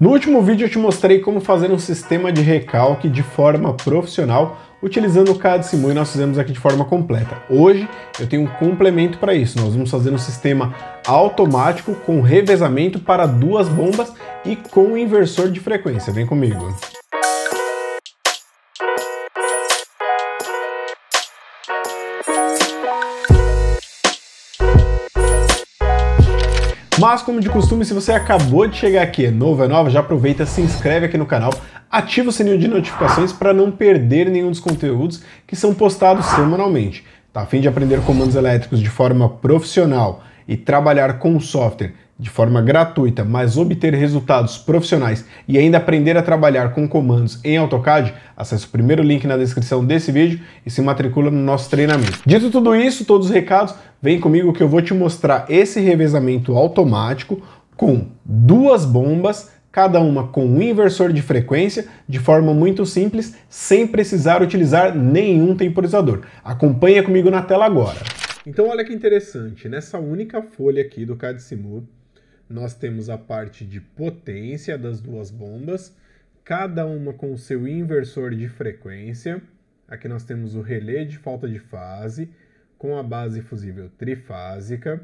No último vídeo eu te mostrei como fazer um sistema de recalque de forma profissional utilizando o CAD Simul e nós fizemos aqui de forma completa. Hoje eu tenho um complemento para isso, nós vamos fazer um sistema automático com revezamento para duas bombas e com inversor de frequência, vem comigo. Mas como de costume, se você acabou de chegar aqui, é novo é nova, já aproveita, se inscreve aqui no canal, ativa o sininho de notificações para não perder nenhum dos conteúdos que são postados semanalmente. Tá a fim de aprender comandos elétricos de forma profissional e trabalhar com software de forma gratuita, mas obter resultados profissionais e ainda aprender a trabalhar com comandos em AutoCAD, acesse o primeiro link na descrição desse vídeo e se matricula no nosso treinamento. Dito tudo isso, todos os recados, vem comigo que eu vou te mostrar esse revezamento automático com duas bombas, cada uma com um inversor de frequência, de forma muito simples, sem precisar utilizar nenhum temporizador. Acompanha comigo na tela agora. Então olha que interessante, nessa única folha aqui do CAD Simul, nós temos a parte de potência das duas bombas, cada uma com seu inversor de frequência. Aqui nós temos o relé de falta de fase com a base fusível trifásica.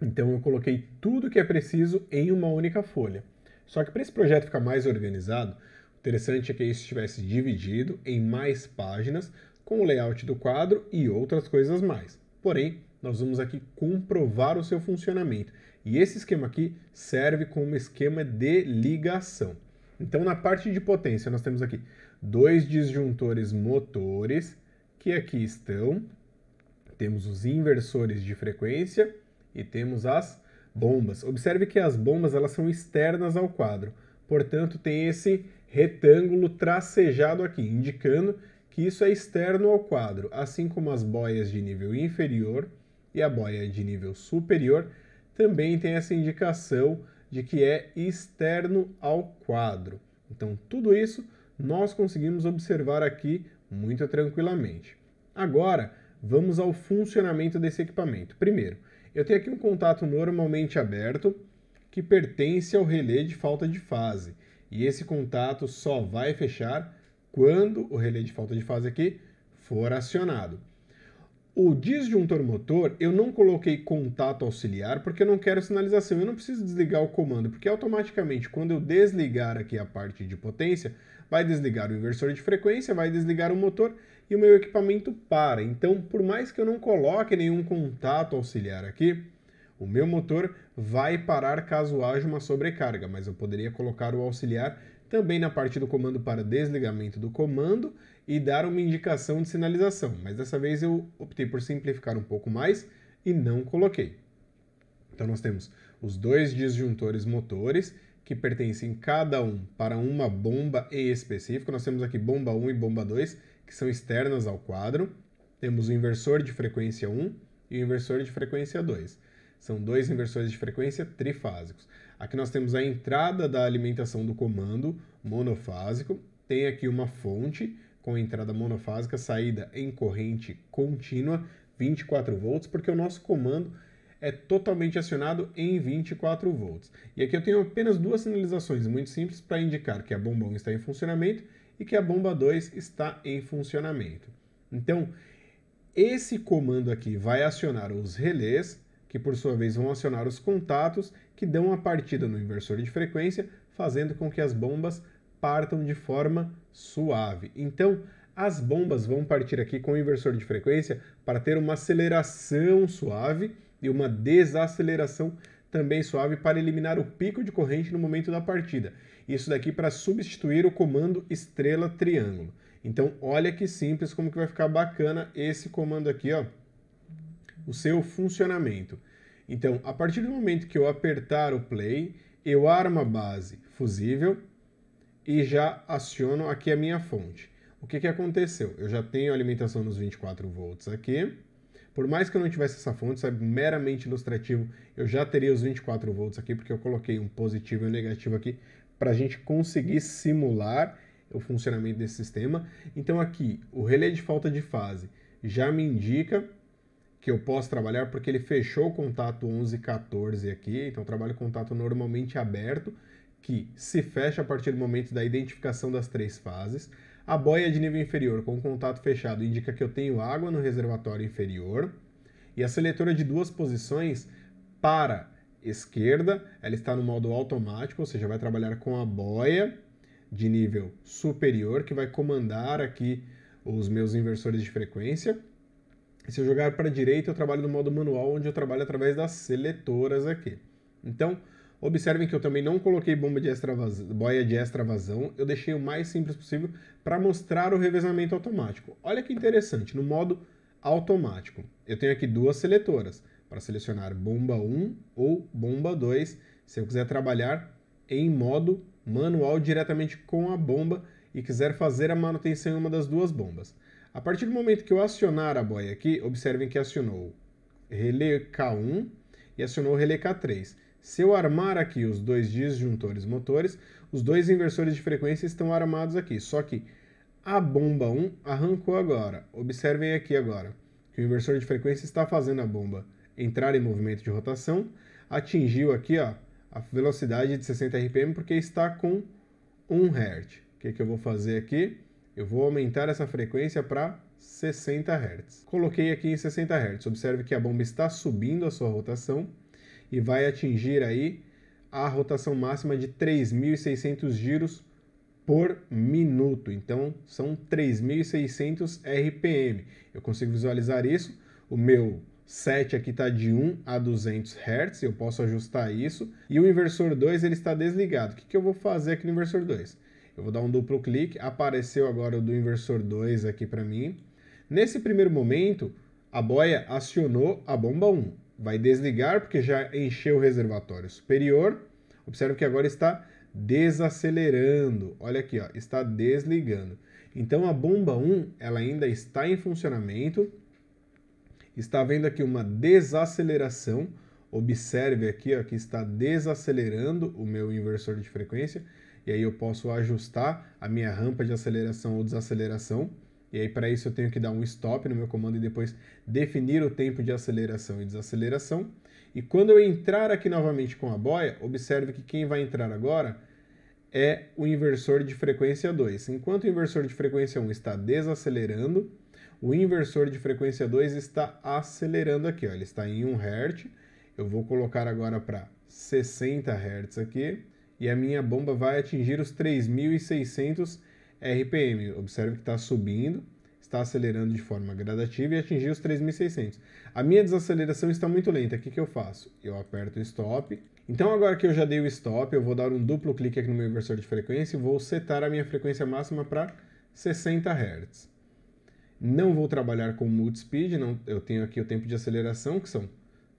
Então eu coloquei tudo que é preciso em uma única folha. Só que para esse projeto ficar mais organizado, o interessante é que isso estivesse dividido em mais páginas com o layout do quadro e outras coisas mais. Porém, nós vamos aqui comprovar o seu funcionamento. E esse esquema aqui serve como esquema de ligação. Então, na parte de potência, nós temos aqui dois disjuntores motores, que aqui estão. Temos os inversores de frequência e temos as bombas. Observe que as bombas elas são externas ao quadro, portanto, tem esse retângulo tracejado aqui, indicando que isso é externo ao quadro, assim como as boias de nível inferior e a boia de nível superior também tem essa indicação de que é externo ao quadro. Então, tudo isso nós conseguimos observar aqui muito tranquilamente. Agora, vamos ao funcionamento desse equipamento. Primeiro, eu tenho aqui um contato normalmente aberto que pertence ao relé de falta de fase. E esse contato só vai fechar quando o relé de falta de fase aqui for acionado. O disjuntor motor, eu não coloquei contato auxiliar porque eu não quero sinalização, eu não preciso desligar o comando, porque automaticamente quando eu desligar aqui a parte de potência, vai desligar o inversor de frequência, vai desligar o motor e o meu equipamento para. Então, por mais que eu não coloque nenhum contato auxiliar aqui, o meu motor vai parar caso haja uma sobrecarga, mas eu poderia colocar o auxiliar também na parte do comando para desligamento do comando e dar uma indicação de sinalização, mas dessa vez eu optei por simplificar um pouco mais e não coloquei. Então nós temos os dois disjuntores motores que pertencem cada um para uma bomba em específico. Nós temos aqui bomba 1 e bomba 2, que são externas ao quadro. Temos o inversor de frequência 1 e o inversor de frequência 2. São dois inversores de frequência trifásicos. Aqui nós temos a entrada da alimentação do comando monofásico. Tem aqui uma fonte com entrada monofásica, saída em corrente contínua, 24 volts, porque o nosso comando é totalmente acionado em 24 volts. E aqui eu tenho apenas duas sinalizações muito simples para indicar que a bomba 1 está em funcionamento e que a bomba 2 está em funcionamento. Então, esse comando aqui vai acionar os relés, que por sua vez vão acionar os contatos, que dão a partida no inversor de frequência, fazendo com que as bombas partam de forma suave. Então, as bombas vão partir aqui com o inversor de frequência para ter uma aceleração suave e uma desaceleração também suave para eliminar o pico de corrente no momento da partida. Isso daqui para substituir o comando estrela triângulo. Então, olha que simples como que vai ficar bacana esse comando aqui, ó. O seu funcionamento. Então, a partir do momento que eu apertar o play, eu armo a base fusível, e já aciono aqui a minha fonte. O que, que aconteceu? Eu já tenho alimentação nos 24 volts aqui. Por mais que eu não tivesse essa fonte, isso é meramente ilustrativo, eu já teria os 24 volts aqui, porque eu coloquei um positivo e um negativo aqui para a gente conseguir simular o funcionamento desse sistema. Então aqui, o relé de falta de fase já me indica que eu posso trabalhar, porque ele fechou o contato 1114 aqui, então eu trabalho contato normalmente aberto, que se fecha a partir do momento da identificação das três fases. A boia é de nível inferior com contato fechado indica que eu tenho água no reservatório inferior. E a seletora de duas posições para esquerda, ela está no modo automático, ou seja, vai trabalhar com a boia de nível superior, que vai comandar aqui os meus inversores de frequência. E se eu jogar para a direita, eu trabalho no modo manual, onde eu trabalho através das seletoras aqui. Então, Observem que eu também não coloquei bomba de extra boia de extra vazão, eu deixei o mais simples possível para mostrar o revezamento automático. Olha que interessante, no modo automático, eu tenho aqui duas seletoras para selecionar bomba 1 ou bomba 2, se eu quiser trabalhar em modo manual diretamente com a bomba e quiser fazer a manutenção em uma das duas bombas. A partir do momento que eu acionar a boia aqui, observem que acionou relé K1 e acionou relé K3. Se eu armar aqui os dois disjuntores motores, os dois inversores de frequência estão armados aqui. Só que a bomba 1 arrancou agora. Observem aqui agora que o inversor de frequência está fazendo a bomba entrar em movimento de rotação. Atingiu aqui ó, a velocidade de 60 RPM porque está com 1 Hz. O que, que eu vou fazer aqui? Eu vou aumentar essa frequência para 60 Hz. Coloquei aqui em 60 Hz. Observe que a bomba está subindo a sua rotação e vai atingir aí a rotação máxima de 3.600 giros por minuto. Então são 3.600 RPM. Eu consigo visualizar isso. O meu set aqui está de 1 a 200 Hz, eu posso ajustar isso. E o inversor 2 ele está desligado. O que, que eu vou fazer aqui no inversor 2? Eu vou dar um duplo clique, apareceu agora o do inversor 2 aqui para mim. Nesse primeiro momento, a boia acionou a bomba 1 vai desligar porque já encheu o reservatório superior. Observe que agora está desacelerando. Olha aqui, ó, está desligando. Então a bomba 1 ela ainda está em funcionamento. Está vendo aqui uma desaceleração. Observe aqui ó, que está desacelerando o meu inversor de frequência. E aí eu posso ajustar a minha rampa de aceleração ou desaceleração. E aí para isso eu tenho que dar um stop no meu comando e depois definir o tempo de aceleração e desaceleração. E quando eu entrar aqui novamente com a boia, observe que quem vai entrar agora é o inversor de frequência 2. Enquanto o inversor de frequência 1 está desacelerando, o inversor de frequência 2 está acelerando aqui, ó, ele está em 1 Hz. Eu vou colocar agora para 60 Hz aqui e a minha bomba vai atingir os 3600 Hz RPM, observe que está subindo, está acelerando de forma gradativa e atingiu os 3.600. A minha desaceleração está muito lenta, o que, que eu faço? Eu aperto stop. Então agora que eu já dei o stop, eu vou dar um duplo clique aqui no meu inversor de frequência e vou setar a minha frequência máxima para 60 Hz. Não vou trabalhar com multispeed, não, eu tenho aqui o tempo de aceleração, que são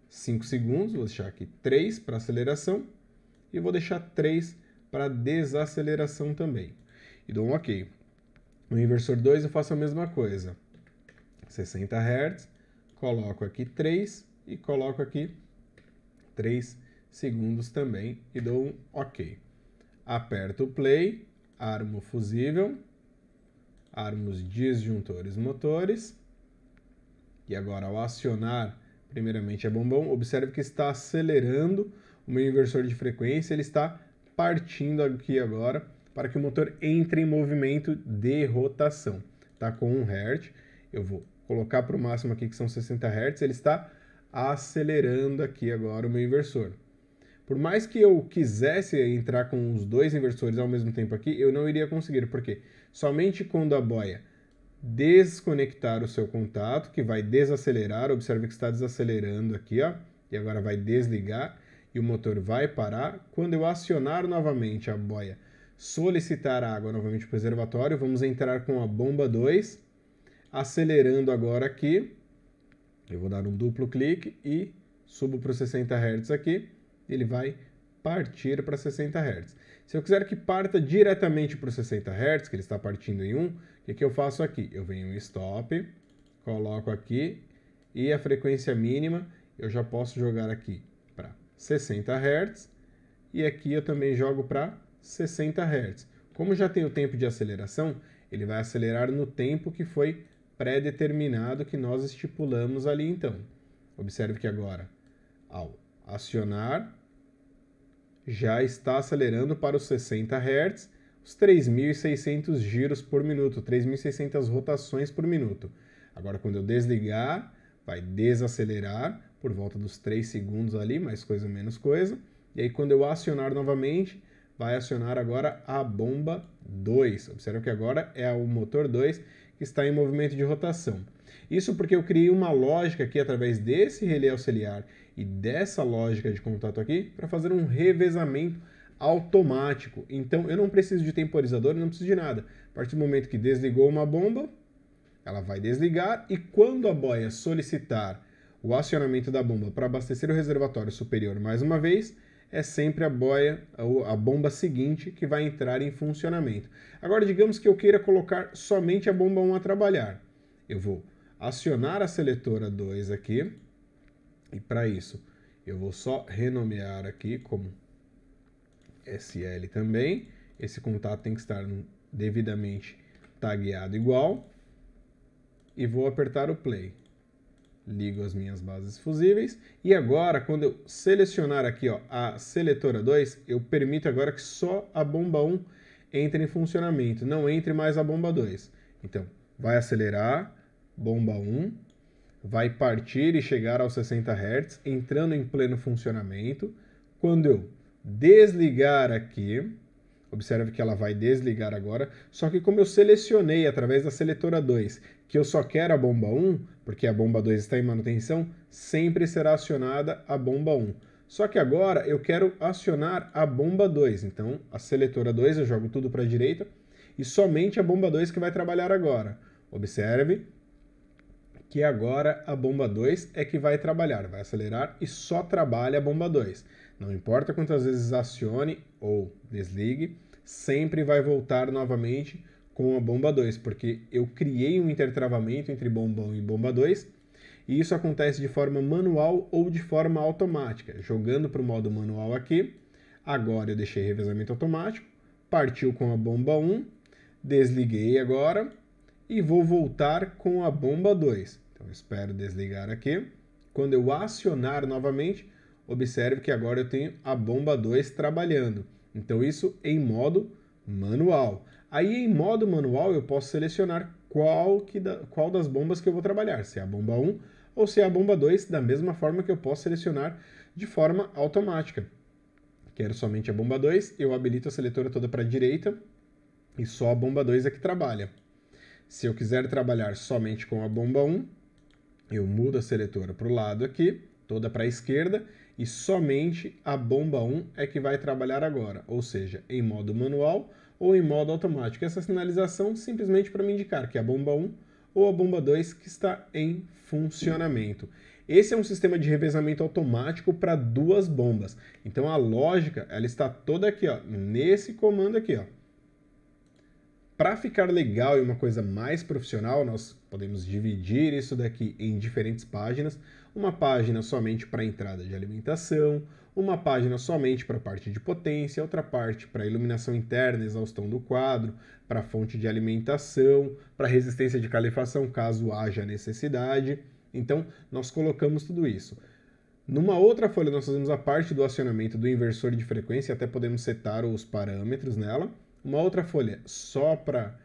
5 segundos, vou deixar aqui 3 para aceleração e vou deixar 3 para desaceleração também e dou um OK. No inversor 2 eu faço a mesma coisa. 60 Hz, coloco aqui 3 e coloco aqui 3 segundos também e dou um OK. Aperto o play, armo fusível, armo os disjuntores motores. E agora ao acionar primeiramente a é bombom, observe que está acelerando o meu inversor de frequência, ele está partindo aqui agora para que o motor entre em movimento de rotação. Tá com 1 Hz, eu vou colocar para o máximo aqui que são 60 Hz, ele está acelerando aqui agora o meu inversor. Por mais que eu quisesse entrar com os dois inversores ao mesmo tempo aqui, eu não iria conseguir, porque somente quando a boia desconectar o seu contato, que vai desacelerar, observe que está desacelerando aqui, ó, e agora vai desligar, e o motor vai parar. Quando eu acionar novamente a boia solicitar água novamente para o reservatório. Vamos entrar com a bomba 2, acelerando agora aqui. Eu vou dar um duplo clique e subo para os 60 Hz aqui. Ele vai partir para 60 Hz. Se eu quiser que parta diretamente para os 60 Hz, que ele está partindo em 1, o que, que eu faço aqui? Eu venho em stop, coloco aqui e a frequência mínima eu já posso jogar aqui para 60 Hz e aqui eu também jogo para 60 Hz. Como já tem o tempo de aceleração, ele vai acelerar no tempo que foi pré-determinado que nós estipulamos ali então. Observe que agora, ao acionar, já está acelerando para os 60 Hz, os 3.600 giros por minuto, 3.600 rotações por minuto. Agora, quando eu desligar, vai desacelerar por volta dos 3 segundos ali, mais coisa menos coisa. E aí, quando eu acionar novamente, vai acionar agora a bomba 2. Observa que agora é o motor 2 que está em movimento de rotação. Isso porque eu criei uma lógica aqui através desse relé auxiliar e dessa lógica de contato aqui para fazer um revezamento automático. Então eu não preciso de temporizador, não preciso de nada. A partir do momento que desligou uma bomba, ela vai desligar e quando a boia solicitar o acionamento da bomba para abastecer o reservatório superior mais uma vez, é sempre a boia, a bomba seguinte que vai entrar em funcionamento. Agora, digamos que eu queira colocar somente a bomba 1 a trabalhar. Eu vou acionar a seletora 2 aqui, e para isso eu vou só renomear aqui como SL também. Esse contato tem que estar devidamente tagueado igual. E vou apertar o play ligo as minhas bases fusíveis. E agora, quando eu selecionar aqui ó, a seletora 2, eu permito agora que só a bomba 1 entre em funcionamento, não entre mais a bomba 2. Então, vai acelerar, bomba 1, vai partir e chegar aos 60 Hz, entrando em pleno funcionamento. Quando eu desligar aqui, Observe que ela vai desligar agora, só que como eu selecionei através da seletora 2 que eu só quero a bomba 1, porque a bomba 2 está em manutenção, sempre será acionada a bomba 1. Só que agora eu quero acionar a bomba 2, então a seletora 2 eu jogo tudo para a direita e somente a bomba 2 que vai trabalhar agora. Observe que agora a bomba 2 é que vai trabalhar, vai acelerar e só trabalha a bomba 2. Não importa quantas vezes acione, ou desligue, sempre vai voltar novamente com a bomba 2, porque eu criei um intertravamento entre bombão e bomba 2, e isso acontece de forma manual ou de forma automática. Jogando para o modo manual aqui, agora eu deixei revezamento automático, partiu com a bomba 1, um, desliguei agora e vou voltar com a bomba 2. Então espero desligar aqui. Quando eu acionar novamente, observe que agora eu tenho a bomba 2 trabalhando. Então isso em modo manual. Aí em modo manual eu posso selecionar qual, que da, qual das bombas que eu vou trabalhar, se é a bomba 1 ou se é a bomba 2, da mesma forma que eu posso selecionar de forma automática. Quero somente a bomba 2, eu habilito a seletora toda para a direita e só a bomba 2 é que trabalha. Se eu quiser trabalhar somente com a bomba 1, eu mudo a seletora para o lado aqui, toda para a esquerda, e somente a bomba 1 é que vai trabalhar agora, ou seja, em modo manual ou em modo automático. Essa sinalização simplesmente para me indicar que é a bomba 1 ou a bomba 2 que está em funcionamento. Esse é um sistema de revezamento automático para duas bombas. Então a lógica ela está toda aqui, ó, nesse comando aqui, ó, para ficar legal e uma coisa mais profissional, nós podemos dividir isso daqui em diferentes páginas. Uma página somente para entrada de alimentação, uma página somente para a parte de potência, outra parte para iluminação interna, exaustão do quadro, para fonte de alimentação, para resistência de calefação caso haja necessidade. Então, nós colocamos tudo isso. Numa outra folha, nós fazemos a parte do acionamento do inversor de frequência, até podemos setar os parâmetros nela uma outra folha só para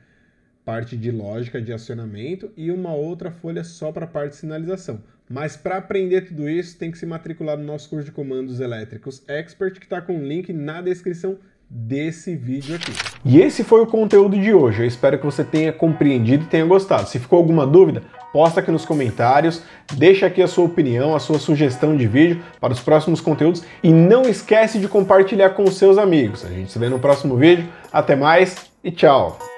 parte de lógica de acionamento e uma outra folha só para parte de sinalização. Mas para aprender tudo isso, tem que se matricular no nosso curso de comandos elétricos Expert, que está com o link na descrição desse vídeo aqui. E esse foi o conteúdo de hoje. Eu espero que você tenha compreendido e tenha gostado. Se ficou alguma dúvida, posta aqui nos comentários, deixa aqui a sua opinião, a sua sugestão de vídeo para os próximos conteúdos e não esquece de compartilhar com os seus amigos. A gente se vê no próximo vídeo. Até mais e tchau.